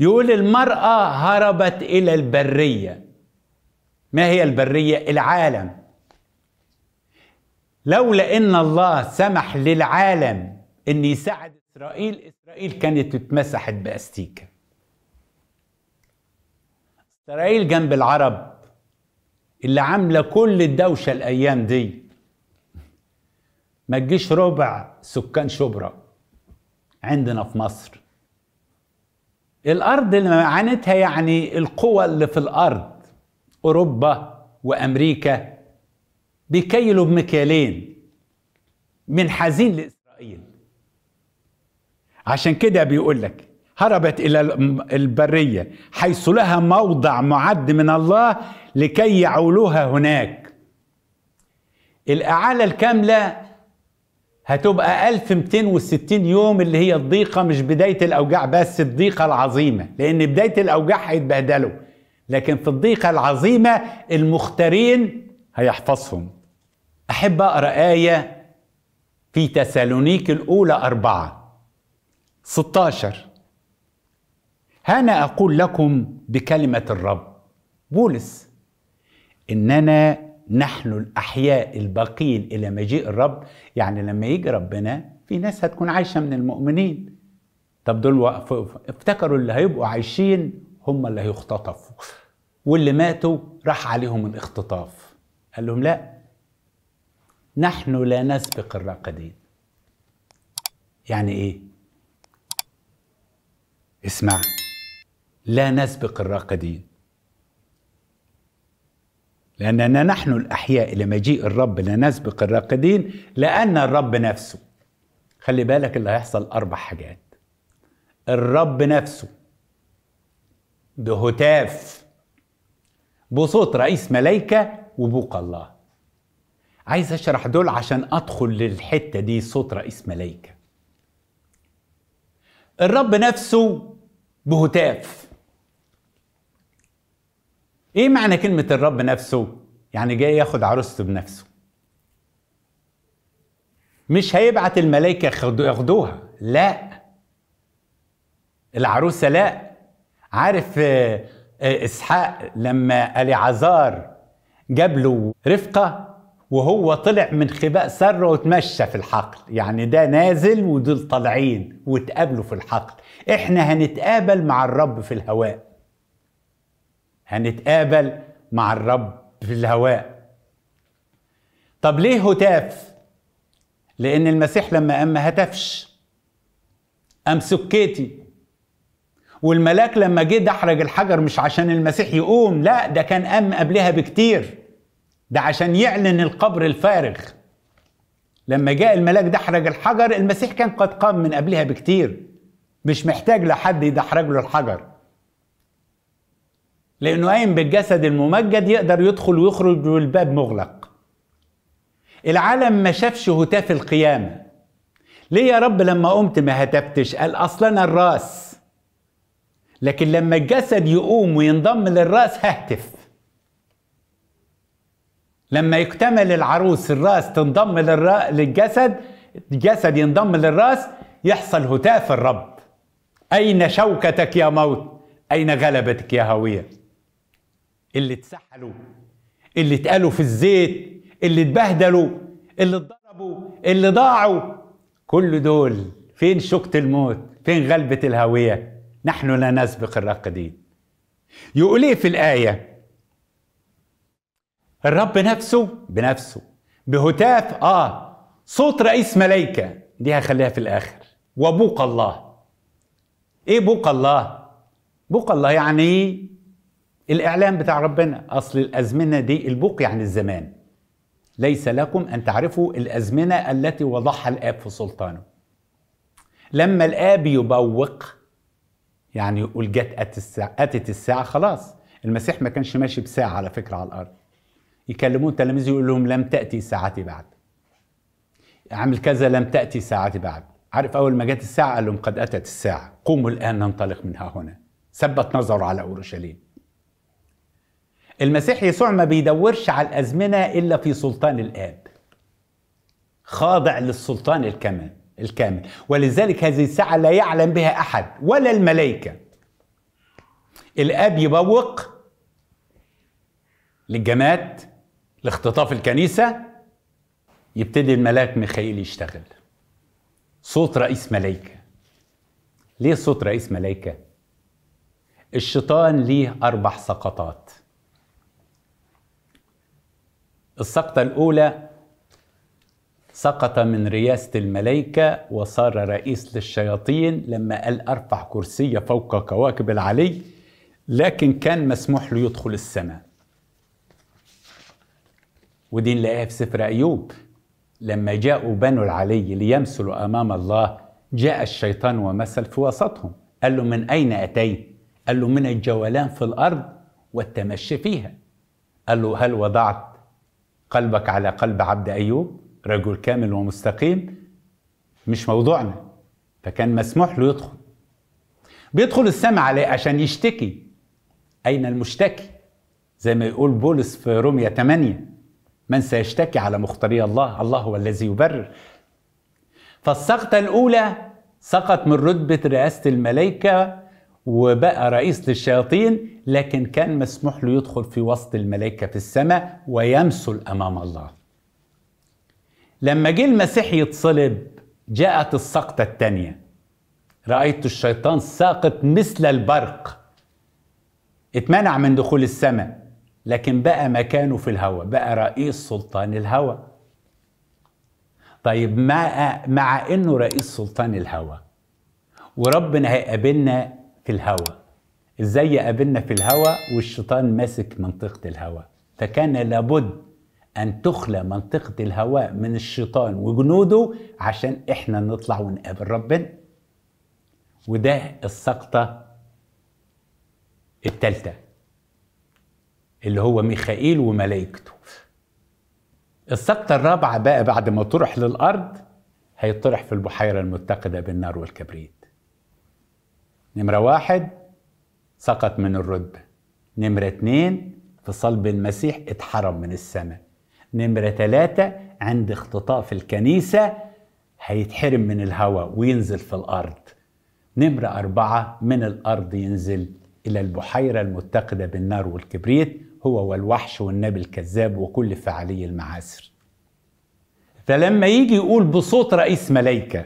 يقول المرأة هربت إلى البرية ما هي البرية؟ العالم لولا إن الله سمح للعالم إن يساعد إسرائيل إسرائيل كانت اتمسحت بأستيكة إسرائيل جنب العرب اللي عاملة كل الدوشة الأيام دي ما تجيش ربع سكان شبرا عندنا في مصر الارض اللي معانتها يعني القوى اللي في الارض اوروبا وامريكا بيكيلوا بمكيالين من حزين لاسرائيل عشان كده بيقول لك هربت الى البريه حيث لها موضع معد من الله لكي يعولوها هناك الاعاله الكامله هتبقى 1260 يوم اللي هي الضيقة مش بداية الأوجاع بس الضيقة العظيمة لأن بداية الأوجاع هيتبهدلوا لكن في الضيقة العظيمة المختارين هيحفظهم أحب أقرأ آية في تسالونيك الأولى أربعة 16 هنا أقول لكم بكلمة الرب بولس إننا نحن الأحياء الباقين إلى مجيء الرب يعني لما يجي ربنا في ناس هتكون عايشة من المؤمنين طب دول افتكروا اللي هيبقوا عايشين هم اللي هيختطفوا واللي ماتوا راح عليهم الاختطاف قال لهم لا نحن لا نسبق الراقدين يعني ايه اسمع لا نسبق الراقدين لأننا نحن الأحياء لمجيء الرب لا نسبق الراقدين لأن الرب نفسه خلي بالك اللي هيحصل أربع حاجات الرب نفسه بهتاف بصوت رئيس ملايكة وبوق الله عايز أشرح دول عشان أدخل للحتة دي صوت رئيس ملايكة الرب نفسه بهتاف ايه معنى كلمة الرب نفسه؟ يعني جاي ياخد عروسته بنفسه مش هيبعت الملائكة ياخدوها لا العروسة لا عارف آه، آه، إسحاق لما عزار جاب له رفقة وهو طلع من خباء سره وتمشى في الحقل يعني ده نازل ودول طالعين وتقابلوا في الحقل احنا هنتقابل مع الرب في الهواء هنتقابل مع الرب في الهواء طب ليه هتاف لان المسيح لما قام ما هتفش قام سكتي والملاك لما جه دحرج الحجر مش عشان المسيح يقوم لا ده كان قام قبلها بكتير ده عشان يعلن القبر الفارغ لما جاء الملاك دحرج الحجر المسيح كان قد قام من قبلها بكتير مش محتاج لحد يدحرج له الحجر لأنه قايم بالجسد الممجد يقدر يدخل ويخرج والباب مغلق العالم ما شافش هتاف القيامة ليه يا رب لما قمت ما هتفتش قال أصلا الراس لكن لما الجسد يقوم وينضم للراس ههتف لما يكتمل العروس الراس تنضم للجسد الجسد ينضم للراس يحصل هتاف الرب أين شوكتك يا موت أين غلبتك يا هوية اللي اتسحلوا اللي اتقالوا في الزيت اللي اتبهدلوا اللي اتضربوا اللي ضاعوا كل دول فين شوكة الموت فين غلبة الهوية نحن لا نسبق الراقدين يقول ايه في الآية الرب نفسه بنفسه بهتاف اه صوت رئيس ملايكة دي هخليها في الآخر وبوق الله ايه بوق الله بوق الله يعني الإعلام بتاع ربنا أصل الأزمنة دي البوق يعني الزمان ليس لكم أن تعرفوا الأزمنة التي وضعها الآب في سلطانه لما الآب يبوق يعني يقول جت أتت الساعة خلاص المسيح ما كانش ماشي بساعة على فكرة على الأرض يكلمون تلاميذه يقول لهم لم تأتي ساعتي بعد اعمل كذا لم تأتي ساعتي بعد عارف أول ما جت الساعة قال لهم قد أتت الساعة قوموا الآن ننطلق منها هنا ثبت نظره على أورشليم المسيح يسوع ما بيدورش على الازمنه الا في سلطان الاب خاضع للسلطان الكامل الكامل ولذلك هذه الساعه لا يعلم بها احد ولا الملائكه الاب يبوق للجماد لاختطاف الكنيسه يبتدي الملاك ميخائيل يشتغل صوت رئيس ملائكه ليه صوت رئيس ملائكه الشيطان ليه اربع سقطات السقطة الأولى سقط من رئاسة الملائكة وصار رئيس للشياطين لما قال أرفع كرسي فوق كواكب العلي لكن كان مسموح له يدخل السماء ودي نلاقيها في سفر أيوب لما جاءوا بنو العلي ليمثلوا أمام الله جاء الشيطان ومثل في وسطهم قال له من أين أتيت؟ قال له من الجولان في الأرض والتمشي فيها قال له هل وضعت قلبك على قلب عبد أيوب رجل كامل ومستقيم مش موضوعنا فكان مسموح له يدخل بيدخل السماء عليه عشان يشتكي أين المشتكي زي ما يقول بولس في رومية 8 من سيشتكي على مختاري الله الله هو الذي يبرر فالسقطة الأولى سقط من رتبة رئاسة الملائكة وبقى رئيس للشياطين لكن كان مسموح له يدخل في وسط الملائكة في السماء ويمثل أمام الله لما جه المسيح يتصلب جاءت السقطة الثانية رأيت الشيطان ساقط مثل البرق اتمنع من دخول السماء لكن بقى مكانه في الهوى بقى رئيس سلطان الهوى طيب مع, مع انه رئيس سلطان الهوى وربنا هيقابلنا في الهوى ازاي قابلنا في الهوى والشيطان ماسك منطقة الهوى فكان لابد أن تخلى منطقة الهواء من الشيطان وجنوده عشان إحنا نطلع ونقابل ربنا وده السقطة التالتة اللي هو ميخائيل وملائكته السقطة الرابعة بقى بعد ما طرح للأرض هيطرح في البحيرة المتقدة بالنار والكبريت نمرة واحد سقط من الرتبة نمرة اتنين في صلب المسيح اتحرم من السماء نمرة ثلاثة عند اختطاء في الكنيسة هيتحرم من الهواء وينزل في الأرض نمرة أربعة من الأرض ينزل إلى البحيرة المتقدة بالنار والكبريت هو والوحش والنبي الكذاب وكل فعلي المعاسر فلما يجي يقول بصوت رئيس ملايكة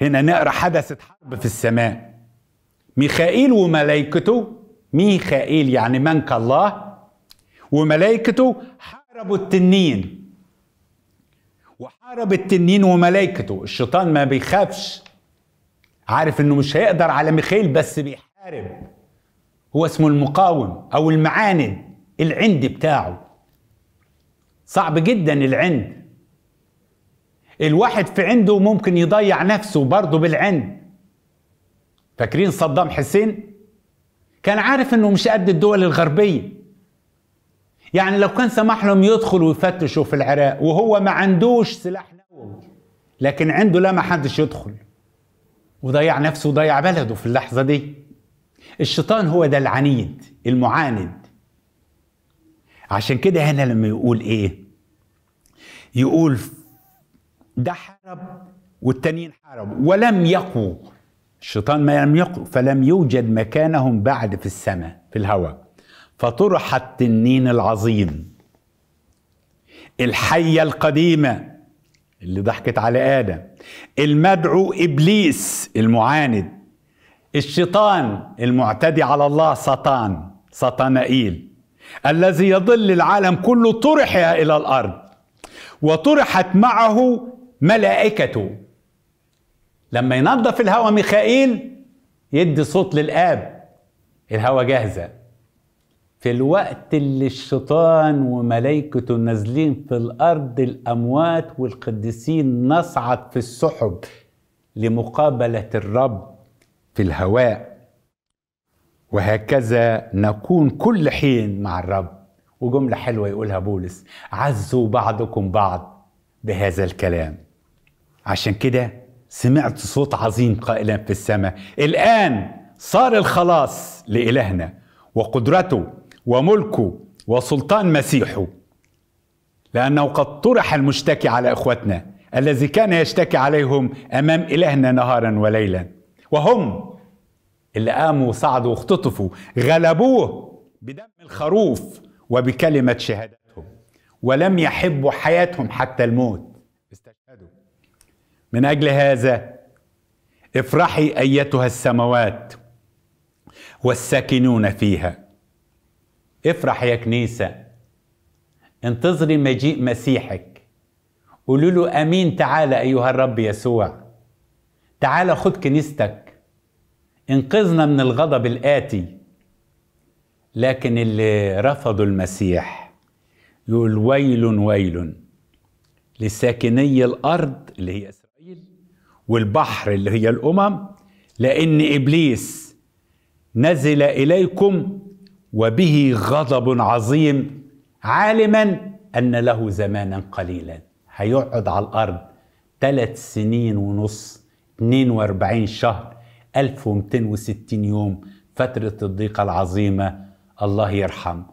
هنا نقرأ حدثت حرب في السماء ميخائيل وملائكته ميخائيل يعني منك الله وملائكته حاربوا التنين وحارب التنين وملائكته الشيطان ما بيخافش عارف انه مش هيقدر على ميخائيل بس بيحارب هو اسمه المقاوم او المعاند العند بتاعه صعب جدا العند الواحد في عنده ممكن يضيع نفسه برضه بالعند فاكرين صدام حسين كان عارف انه مش قد الدول الغربيه يعني لو كان سمح لهم يدخلوا ويفتشوا في العراق وهو ما عندوش سلاح نووي لكن عنده لا ما حدش يدخل وضيع نفسه وضيع بلده في اللحظة دي الشيطان هو ده العنيد المعاند عشان كده هنا لما يقول ايه يقول ده حارب والتانيين حارب ولم يقوا الشيطان ما لم يق... فلم يوجد مكانهم بعد في السماء في الهواء فطرح التنين العظيم الحية القديمة اللي ضحكت على آدم المدعو إبليس المعاند الشيطان المعتدي على الله سطان سطانائيل الذي يضل العالم كله طرح إلى الأرض وطرحت معه ملائكته لما ينظف الهواء ميخائيل يدي صوت للآب الهواء جاهزة في الوقت اللي الشيطان وملائكته نازلين في الأرض الأموات والقديسين نصعد في السحب لمقابلة الرب في الهواء وهكذا نكون كل حين مع الرب وجملة حلوة يقولها بولس عزوا بعضكم بعض بهذا الكلام عشان كده سمعت صوت عظيم قائلا في السماء الآن صار الخلاص لإلهنا وقدرته وملكه وسلطان مسيحه لأنه قد طرح المشتكي على إخوتنا الذي كان يشتكي عليهم أمام إلهنا نهارا وليلا وهم اللي قاموا وصعدوا واختطفوا غلبوه بدم الخروف وبكلمة شهادتهم ولم يحبوا حياتهم حتى الموت من اجل هذا افرحي ايتها السماوات والساكنون فيها افرح يا كنيسه انتظري مجيء مسيحك قولوا له امين تعالى ايها الرب يسوع تعالى خد كنيستك انقذنا من الغضب الاتي لكن اللي رفضوا المسيح يقول ويل ويل لساكني الارض اللي هي والبحر اللي هي الامم لان ابليس نزل اليكم وبه غضب عظيم عالما ان له زمانا قليلا هيقعد على الارض ثلاث سنين ونص 42 شهر 1260 يوم فترة الضيقة العظيمة الله يرحم